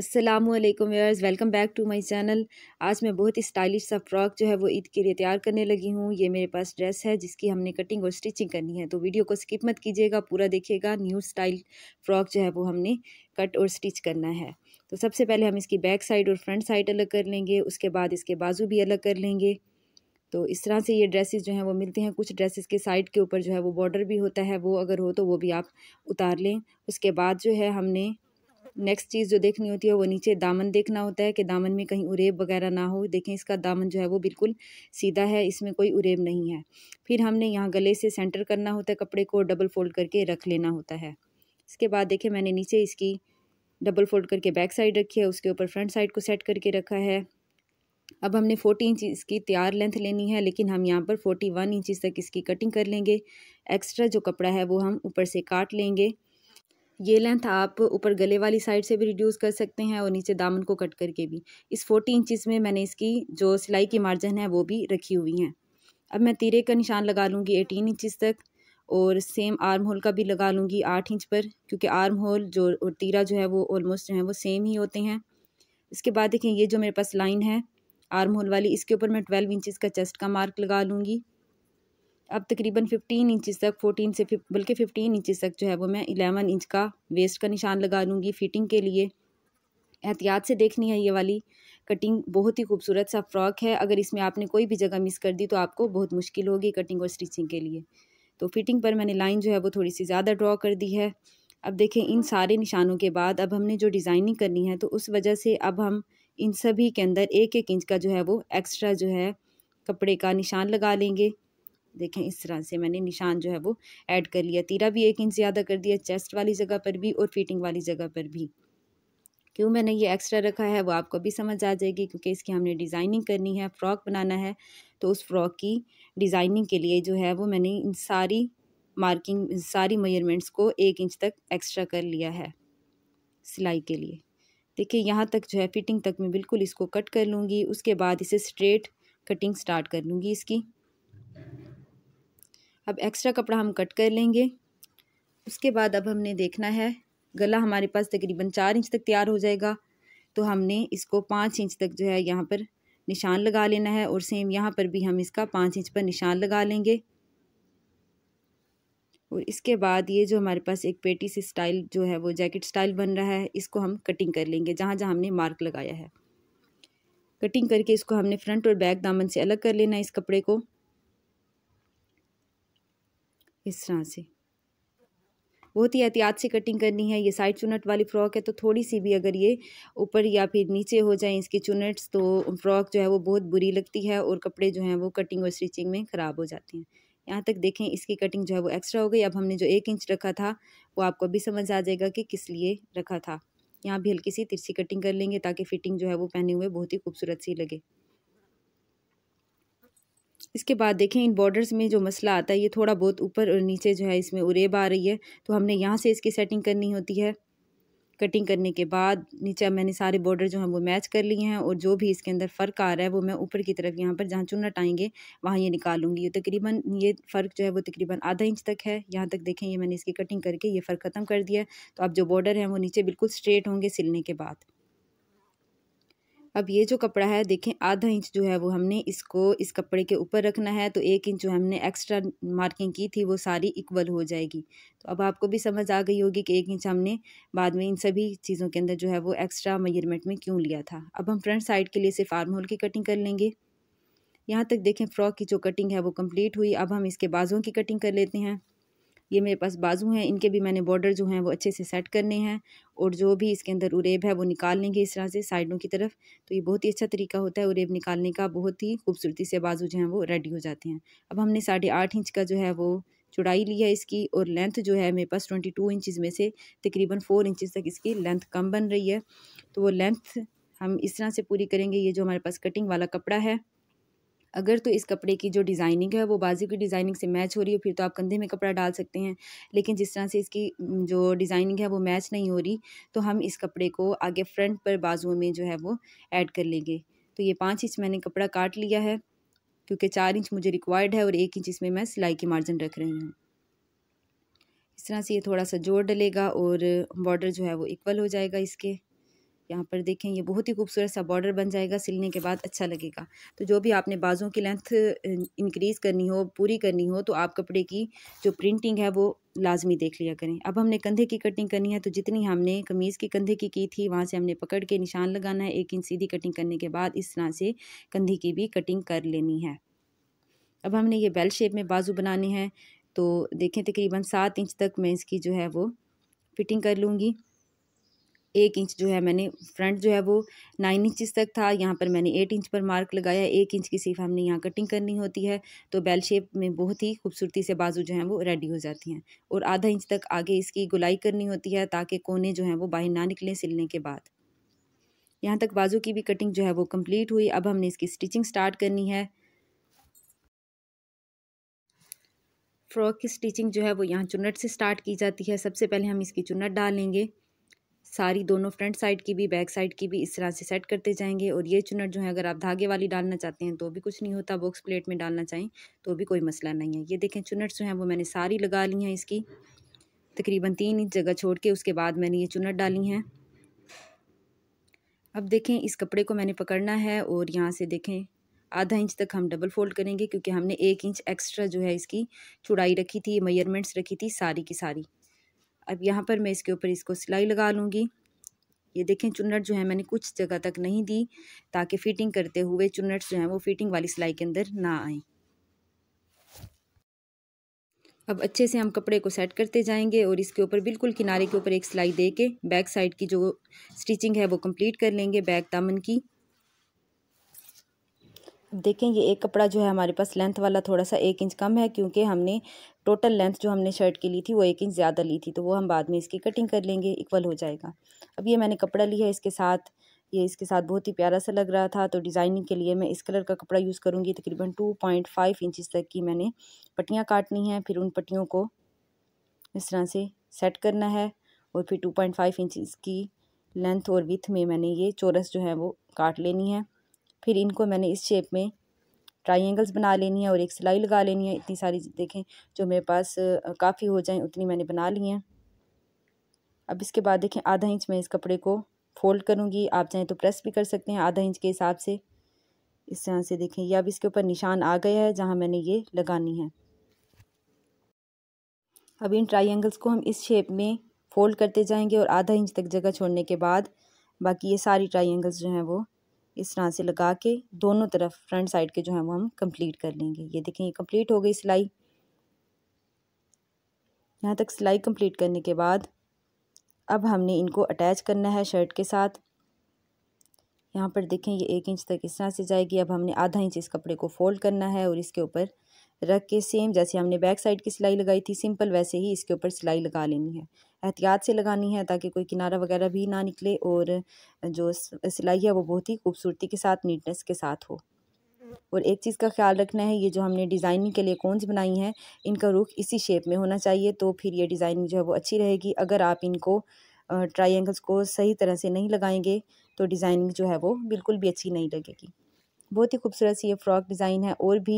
Aslam viewers welcome back to my channel आज मैं बहुत ही स्टाइलिश सा फ्रॉक जो है वो ईद के लिए तैयार करने लगी हूँ ये मेरे पास ड्रेस है जिसकी हमने कटिंग और स्टिचिंग करनी है तो वीडियो को स्किप मत कीजिएगा पूरा देखिएगा न्यू स्टाइल फ्रॉक जो है वो हमने कट और स्टिच करना है तो सबसे पहले हम इसकी बैक साइड और फ्रंट साइड अलग कर लेंगे उसके बाद इसके बाजू भी अलग कर लेंगे तो इस तरह से ये ड्रेसेस जो हैं वो मिलते हैं कुछ ड्रेसेस के साइड के ऊपर जो है वो बॉर्डर भी होता है वो अगर हो तो वो भी आप उतार लें उसके बाद जो है हमने नेक्स्ट चीज़ जो देखनी होती है वो नीचे दामन देखना होता है कि दामन में कहीं उरेब वगैरह ना हो देखें इसका दामन जो है वो बिल्कुल सीधा है इसमें कोई उरेब नहीं है फिर हमने यहाँ गले से सेंटर करना होता है कपड़े को डबल फोल्ड करके रख लेना होता है इसके बाद देखें मैंने नीचे इसकी डबल फोल्ड करके बैक साइड रखी है उसके ऊपर फ्रंट साइड को सेट करके रखा है अब हमने फोर्टी इंच इसकी तैयार लेंथ लेनी है लेकिन हम यहाँ पर फोर्टी वन इंचज़ तक इसकी कटिंग कर लेंगे एक्स्ट्रा जो कपड़ा है वो हम ऊपर से काट लेंगे ये लेंथ आप ऊपर गले वाली साइड से भी रिड्यूस कर सकते हैं और नीचे दामन को कट करके भी इस फोर्टी इंचज़ में मैंने इसकी जो सिलाई की मार्जिन है वो भी रखी हुई हैं अब मैं तीरे का निशान लगा लूँगी एटीन इंचज़ तक और सेम आर्म होल का भी लगा लूँगी आठ इंच पर क्योंकि आर्म होल जो और तीरा जो है वो ऑलमोस्ट जो है वो सेम ही होते हैं इसके बाद देखें ये जो मेरे पास लाइन है आर्म होल वाली इसके ऊपर मैं ट्वेल्व इंचज़ का चेस्ट का मार्क लगा लूँगी अब तकरीबन फिफ्टीन इंचज़ तक फोटीन से बल्कि फिफ्टीन इंचज़ तक जो है वो मैं एलेवन इंच का वेस्ट का निशान लगा लूँगी फिटिंग के लिए एहतियात से देखनी है ये वाली कटिंग बहुत ही खूबसूरत सा फ्रॉक है अगर इसमें आपने कोई भी जगह मिस कर दी तो आपको बहुत मुश्किल होगी कटिंग और स्टिचिंग के लिए तो फिटिंग पर मैंने लाइन जो है वो थोड़ी सी ज़्यादा ड्रॉ कर दी है अब देखें इन सारे निशानों के बाद अब हमने जो डिज़ाइनिंग करनी है तो उस वजह से अब हम इन सभी के अंदर एक एक इंच का जो है वो एक्स्ट्रा जो है कपड़े का निशान लगा लेंगे देखें इस तरह से मैंने निशान जो है वो ऐड कर लिया तीरा भी एक इंच ज़्यादा कर दिया चेस्ट वाली जगह पर भी और फिटिंग वाली जगह पर भी क्यों मैंने ये एक्स्ट्रा रखा है वो आपको भी समझ आ जाएगी क्योंकि इसकी हमने डिज़ाइनिंग करनी है फ़्रॉक बनाना है तो उस फ्रॉक की डिज़ाइनिंग के लिए जो है वो मैंने इन सारी मार्किंग सारी मेजरमेंट्स को एक इंच तक एक्स्ट्रा कर लिया है सिलाई के लिए देखिए यहाँ तक जो है फिटिंग तक मैं बिल्कुल इसको कट कर लूँगी उसके बाद इसे स्ट्रेट कटिंग स्टार्ट कर लूँगी इसकी अब एक्स्ट्रा कपड़ा हम कट कर लेंगे उसके बाद अब हमने देखना है गला हमारे पास तकरीबन चार इंच तक तैयार हो जाएगा तो हमने इसको पाँच इंच तक जो है यहाँ पर निशान लगा लेना है और सेम यहाँ पर भी हम इसका पाँच इंच पर निशान लगा लेंगे और इसके बाद ये जो हमारे पास एक पेटी से स्टाइल जो है वो जैकेट स्टाइल बन रहा है इसको हम कटिंग कर लेंगे जहाँ जहाँ हमने मार्क लगाया है कटिंग करके इसको हमने फ्रंट और बैक दामन से अलग कर लेना है इस कपड़े को इस तरह से बहुत ही एहतियात से कटिंग करनी है ये साइड चुनट वाली फ़्रॉक है तो थोड़ी सी भी अगर ये ऊपर या फिर नीचे हो जाए इसके चुनट्स तो फ़्रॉक जो है वो बहुत बुरी लगती है और कपड़े जो हैं वो कटिंग और स्टिचिंग में ख़राब हो जाते हैं यहाँ तक देखें इसकी कटिंग जो है वो एक्स्ट्रा हो गई अब हमने जो एक इंच रखा था वो आपको अभी समझ आ जाएगा कि किस लिए रखा था यहाँ भी हल्की सी तिरछी कटिंग कर लेंगे ताकि फ़िटिंग जो है वो पहने हुए बहुत ही खूबसूरत सी लगे इसके बाद देखें इन बॉर्डर्स में जो मसला आता है ये थोड़ा बहुत ऊपर और नीचे जो है इसमें उरेब आ रही है तो हमने यहाँ से इसकी सेटिंग करनी होती है कटिंग करने के बाद नीचे मैंने सारे बॉर्डर जो हैं वो मैच कर लिए हैं और जो भी इसके अंदर फ़र्क आ रहा है वो मैं ऊपर की तरफ यहाँ पर जहाँ चुन्नट आएंगे वहाँ ये निकालूंगी ये तकरीबन ये फ़र्क जो है वो तकरीबन आधा इंच तक है यहाँ तक देखें ये मैंने इसकी कटिंग करके ये फ़र्क ख़त्म कर दिया तो अब जो बॉर्डर हैं वो नीचे बिल्कुल स्ट्रेट होंगे सिलने के बाद अब ये जो कपड़ा है देखें आधा इंच जो है वो हमने इसको इस कपड़े के ऊपर रखना है तो एक इंच जो हमने एक्स्ट्रा मार्किंग की थी वो सारी इक्वल हो जाएगी तो अब आपको भी समझ आ गई होगी कि एक इंच हमने बाद में इन सभी चीज़ों के अंदर जो है वो एक्स्ट्रा मेजरमेंट में क्यों लिया था अब हम फ्रंट साइड के लिए सिर्फ आर्म होल की कटिंग कर लेंगे यहाँ तक देखें फ्रॉक की जो कटिंग है वो कम्प्लीट हुई अब हम इसके बाजों की कटिंग कर लेते हैं ये मेरे पास बाजू हैं इनके भी मैंने बॉर्डर जो हैं वो अच्छे से सेट करने हैं और जो भी इसके अंदर उरेब है वो निकाल लेंगे इस तरह से साइडों की तरफ तो ये बहुत ही अच्छा तरीका होता है उरेब निकालने का बहुत ही खूबसूरती से बाजू जो हैं वो रेडी हो जाते हैं अब हमने साढ़े आठ इंच का जो है वो चौड़ाई ली है इसकी और लेंथ जो है मेरे पास ट्वेंटी टू इंचज़ में से तकरीबन फ़ोर इंचज़ तक इसकी लेंथ कम बन रही है तो वो लेंथ हम इस तरह से पूरी करेंगे ये जो हमारे पास कटिंग वाला कपड़ा है अगर तो इस कपड़े की जो डिज़ाइनिंग है वो बाजू की डिज़ाइनिंग से मैच हो रही हो फिर तो आप कंधे में कपड़ा डाल सकते हैं लेकिन जिस तरह से इसकी जो डिज़ाइनिंग है वो मैच नहीं हो रही तो हम इस कपड़े को आगे फ्रंट पर बाजुओं में जो है वो ऐड कर लेंगे तो ये पाँच इंच मैंने कपड़ा काट लिया है क्योंकि चार इंच मुझे रिक्वायर्ड है और एक इंच इसमें मैं सिलाई की मार्जिन रख रही हूँ इस तरह से ये थोड़ा सा जोड़ डलेगा और बॉर्डर जो है वो इक्वल हो जाएगा इसके यहाँ पर देखें ये बहुत ही खूबसूरत सा बॉर्डर बन जाएगा सिलने के बाद अच्छा लगेगा तो जो भी आपने बाजों की लेंथ इंक्रीज़ करनी हो पूरी करनी हो तो आप कपड़े की जो प्रिंटिंग है वो लाजमी देख लिया करें अब हमने कंधे की कटिंग करनी है तो जितनी हमने कमीज़ के कंधे की की थी वहाँ से हमने पकड़ के निशान लगाना है एक इंच सीधी कटिंग करने के बाद इस तरह से कंधे की भी कटिंग कर लेनी है अब हमने ये बेल शेप में बाजू बनाने हैं तो देखें तकरीबन सात इंच तक मैं इसकी जो है वो फिटिंग कर लूँगी एक इंच जो है मैंने फ्रंट जो है वो नाइन इंचज़ तक था यहाँ पर मैंने एट इंच पर मार्क लगाया एक इंच की सिर्फ हमने यहाँ कटिंग करनी होती है तो बेल शेप में बहुत ही खूबसूरती से बाजू जो है वो रेडी हो जाती हैं और आधा इंच तक आगे इसकी गुलाई करनी होती है ताकि कोने जो हैं वो बाहर ना निकलें सिलने के बाद यहाँ तक बाजू की भी कटिंग जो है वो कम्प्लीट हुई अब हमने इसकी स्टिचिंग स्टार्ट करनी है फ्रॉक की स्टिचिंग जो है वो यहाँ चुनट से स्टार्ट की जाती है सबसे पहले हम इसकी चुनट डालेंगे सारी दोनों फ्रंट साइड की भी बैक साइड की भी इस तरह से सेट करते जाएंगे और ये चुनट जो है अगर आप धागे वाली डालना चाहते हैं तो भी कुछ नहीं होता बॉक्स प्लेट में डालना चाहें तो भी कोई मसला नहीं है ये देखें चुनट जो हैं वो मैंने सारी लगा ली हैं इसकी तकरीबन तीन इंच जगह छोड़ के उसके बाद मैंने ये चुनट डाली हैं अब देखें इस कपड़े को मैंने पकड़ना है और यहाँ से देखें आधा इंच तक हम डबल फोल्ड करेंगे क्योंकि हमने एक इंच एक्स्ट्रा जो है इसकी चुड़ाई रखी थी मेजरमेंट्स रखी थी सारी की सारी अब यहाँ पर मैं इसके ऊपर इसको सिलाई लगा लूँगी ये देखें चुन्नट जो है मैंने कुछ जगह तक नहीं दी ताकि फ़िटिंग करते हुए चुन्नट जो हैं वो फ़िटिंग वाली सिलाई के अंदर ना आए अब अच्छे से हम कपड़े को सेट करते जाएंगे और इसके ऊपर बिल्कुल किनारे के ऊपर एक सिलाई दे के बैक साइड की जो स्टिचिंग है वो कंप्लीट कर लेंगे बैक दामन की देखें ये एक कपड़ा जो है हमारे पास लेंथ वाला थोड़ा सा एक इंच कम है क्योंकि हमने टोटल लेंथ जो हमने शर्ट की ली थी वो एक इंच ज़्यादा ली थी तो वो हम बाद में इसकी कटिंग कर लेंगे इक्वल हो जाएगा अब ये मैंने कपड़ा लिया है इसके साथ ये इसके साथ बहुत ही प्यारा सा लग रहा था तो डिज़ाइनिंग के लिए मैं इस कलर का कपड़ा यूज़ करूँगी तकरीबन टू पॉइंट फाइव इंचज़ तक की मैंने पट्टियाँ काटनी हैं फिर उन पट्टियों को इस तरह से सेट करना है और फिर टू पॉइंट फाइव इंचज़ की लेंथ और विथ में मैंने ये चोरस जो है वो काट लेनी है फिर इनको मैंने इस शेप में ट्राइंगल्स बना लेनी है और एक सिलाई लगा लेनी है इतनी सारी देखें जो मेरे पास काफ़ी हो जाएं उतनी मैंने बना ली हैं अब इसके बाद देखें आधा इंच मैं इस कपड़े को फोल्ड करूँगी आप चाहें तो प्रेस भी कर सकते हैं आधा इंच के हिसाब से इस तरह से देखें यह अब इसके ऊपर निशान आ गया है जहाँ मैंने ये लगानी है अब इन ट्राइंगल्स को हम इस शेप में फ़ोल्ड करते जाएंगे और आधा इंच तक जगह छोड़ने के बाद बाकी ये सारी ट्राइंगल्स जो हैं वो इस तरह से लगा के दोनों तरफ फ्रंट साइड के जो है वो हम कंप्लीट कर लेंगे ये देखें ये कंप्लीट हो गई सिलाई यहाँ तक सिलाई कंप्लीट करने के बाद अब हमने इनको अटैच करना है शर्ट के साथ यहाँ पर देखें ये एक इंच तक इस तरह से जाएगी अब हमने आधा इंच इस कपड़े को फोल्ड करना है और इसके ऊपर रख के सेम जैसे हमने बैक साइड की सिलाई लगाई थी सिंपल वैसे ही इसके ऊपर सिलाई लगा लेनी है एहतियात से लगानी है ताकि कोई किनारा वगैरह भी ना निकले और जो सिलाई है वो बहुत ही खूबसूरती के साथ नीटनेस के साथ हो और एक चीज़ का ख्याल रखना है ये जो हमने डिज़ाइनिंग के लिए कौनस बनाई हैं इनका रुख इसी शेप में होना चाहिए तो फिर ये डिज़ाइनिंग जो है वो अच्छी रहेगी अगर आप इनको ट्राइंगल्स को सही तरह से नहीं लगाएंगे तो डिज़ाइनिंग जो है वो बिल्कुल भी अच्छी नहीं लगेगी बहुत ही खूबसूरत सी ये फ्रॉक डिज़ाइन है और भी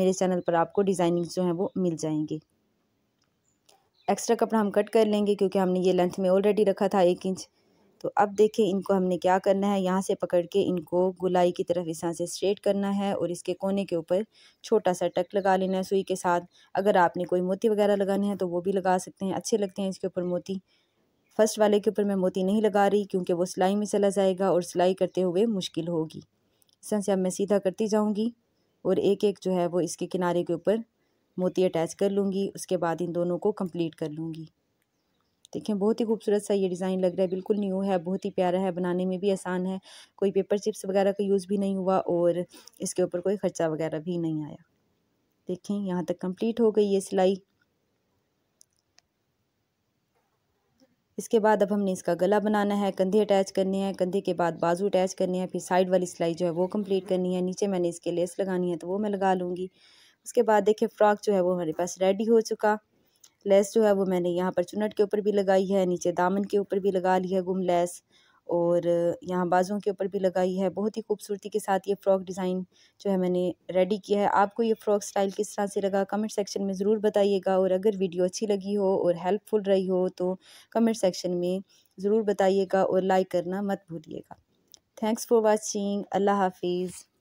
मेरे चैनल पर आपको डिज़ाइनिंग जो हैं वो मिल जाएंगी एक्स्ट्रा कपड़ा हम कट कर लेंगे क्योंकि हमने ये लेंथ में ऑलरेडी रखा था एक इंच तो अब देखें इनको हमने क्या करना है यहाँ से पकड़ के इनको गुलाई की तरफ इस तरह से स्ट्रेट करना है और इसके कोने के ऊपर छोटा सा टक लगा लेना है सुई के साथ अगर आपने कोई मोती वगैरह लगाने हैं तो वो भी लगा सकते हैं अच्छे लगते हैं इसके ऊपर मोती फर्स्ट वाले के ऊपर मैं मोती नहीं लगा रही क्योंकि वो सिलाई में चला जाएगा और सिलाई करते हुए मुश्किल होगी इस तरह से अब मैं सीधा करती जाऊँगी और एक एक जो है वो इसके किनारे के ऊपर मोती अटैच कर लूँगी उसके बाद इन दोनों को कंप्लीट कर लूँगी देखें बहुत ही खूबसूरत सा ये डिज़ाइन लग रहा है बिल्कुल न्यू है बहुत ही प्यारा है बनाने में भी आसान है कोई पेपर चिप्स वगैरह का यूज़ भी नहीं हुआ और इसके ऊपर कोई ख़र्चा वगैरह भी नहीं आया देखें यहाँ तक कंप्लीट हो गई ये सिलाई इसके बाद अब हमने इसका गला बनाना है कंधे अटैच करने हैं कंधे के बाद बाजू अटैच करने हैं फिर साइड वाली सिलाई जो है वो कंप्लीट करनी है नीचे मैंने इसके लेस लगानी है तो वो मैं लगा लूँगी उसके बाद देखिए फ़्रॉक जो है वो हमारे पास रेडी हो चुका लेस जो है वो मैंने यहाँ पर चुनट के ऊपर भी लगाई है नीचे दामन के ऊपर भी लगा ली है गुम लेस और यहाँ बाजुओं के ऊपर भी लगाई है बहुत ही खूबसूरती के साथ ये फ़्रॉक डिज़ाइन जो है मैंने रेडी किया है आपको ये फ़्रॉक स्टाइल किस तरह से लगा कमेंट सेक्शन में ज़रूर बताइएगा और अगर वीडियो अच्छी लगी हो और हेल्पफुल रही हो तो कमेंट सेक्शन में ज़रूर बताइएगा और लाइक करना मत भूलिएगा थैंक्स फॉर वॉचिंग अल्लाह हाफिज़